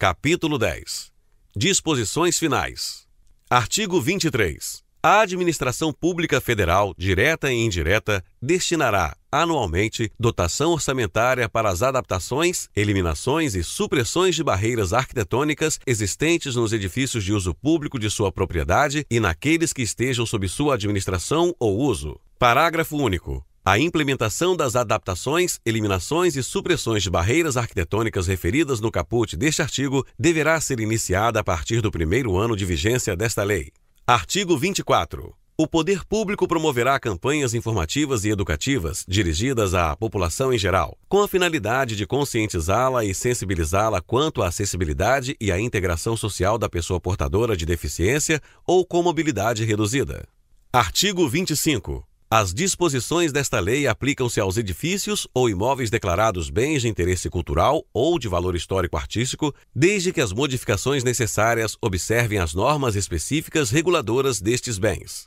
Capítulo 10 Disposições Finais Artigo 23. A Administração Pública Federal, direta e indireta, destinará, anualmente, dotação orçamentária para as adaptações, eliminações e supressões de barreiras arquitetônicas existentes nos edifícios de uso público de sua propriedade e naqueles que estejam sob sua administração ou uso. Parágrafo único a implementação das adaptações, eliminações e supressões de barreiras arquitetônicas referidas no caput deste artigo deverá ser iniciada a partir do primeiro ano de vigência desta lei. Artigo 24. O poder público promoverá campanhas informativas e educativas dirigidas à população em geral, com a finalidade de conscientizá-la e sensibilizá-la quanto à acessibilidade e à integração social da pessoa portadora de deficiência ou com mobilidade reduzida. Artigo 25. As disposições desta lei aplicam-se aos edifícios ou imóveis declarados bens de interesse cultural ou de valor histórico-artístico, desde que as modificações necessárias observem as normas específicas reguladoras destes bens.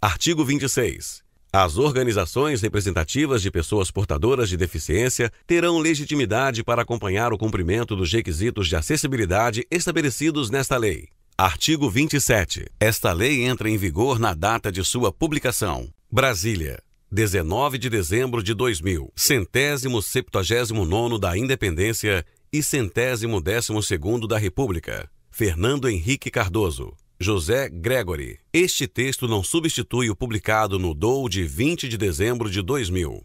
Artigo 26. As organizações representativas de pessoas portadoras de deficiência terão legitimidade para acompanhar o cumprimento dos requisitos de acessibilidade estabelecidos nesta lei. Artigo 27. Esta lei entra em vigor na data de sua publicação. Brasília, 19 de dezembro de 2000, centésimo septuagésimo nono da Independência e centésimo décimo segundo da República. Fernando Henrique Cardoso, José Gregory. Este texto não substitui o publicado no DOU de 20 de dezembro de 2000.